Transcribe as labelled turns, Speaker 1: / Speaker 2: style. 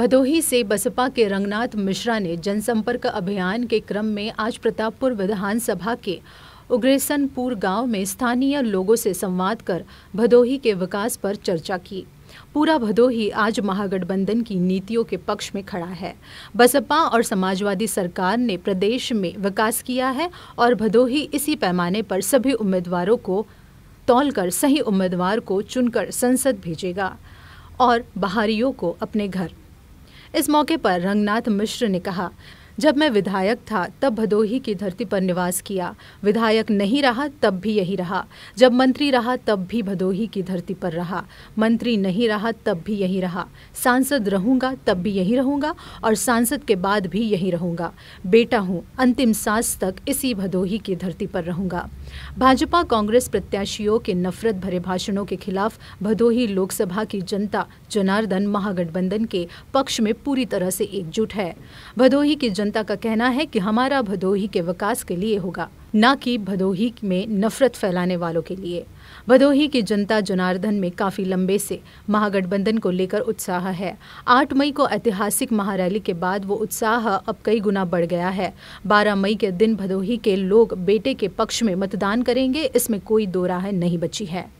Speaker 1: भदोही से बसपा के रंगनाथ मिश्रा ने जनसंपर्क अभियान के क्रम में आज प्रतापपुर विधानसभा के उग्रेसनपुर गांव में स्थानीय लोगों से संवाद कर भदोही के विकास पर चर्चा की पूरा भदोही आज महागठबंधन की नीतियों के पक्ष में खड़ा है बसपा और समाजवादी सरकार ने प्रदेश में विकास किया है और भदोही इसी पैमाने पर सभी उम्मीदवारों को तौल सही उम्मीदवार को चुनकर संसद भेजेगा और बाहरियों को अपने घर इस मौके पर रंगनाथ मिश्र ने कहा जब मैं विधायक था तब भदोही की धरती पर निवास किया विधायक नहीं रहा तब भी यही रहा जब मंत्री रहा तब भी भदोही की धरती पर रहा मंत्री नहीं रहा तब भी यही रहा सांसद रहूंगा तब भी यही रहूंगा और सांसद के बाद भी यही रहूंगा बेटा हूँ अंतिम सांस तक इसी भदोही की धरती पर रहूंगा भाजपा कांग्रेस प्रत्याशियों के नफरत भरे भाषणों के खिलाफ भदोही लोकसभा की जनता जनार्दन महागठबंधन के पक्ष में पूरी तरह से एकजुट है भदोही की जनता का कहना है कि हमारा भदोही के विकास के लिए होगा न कि भदोही में नफरत फैलाने वालों के लिए भदोही की जनता जनार्दन में काफ़ी लंबे से महागठबंधन को लेकर उत्साह है आठ मई को ऐतिहासिक महारैली के बाद वो उत्साह अब कई गुना बढ़ गया है बारह मई के दिन भदोही के लोग बेटे के पक्ष में मतदान करेंगे इसमें कोई दो राह नहीं बची है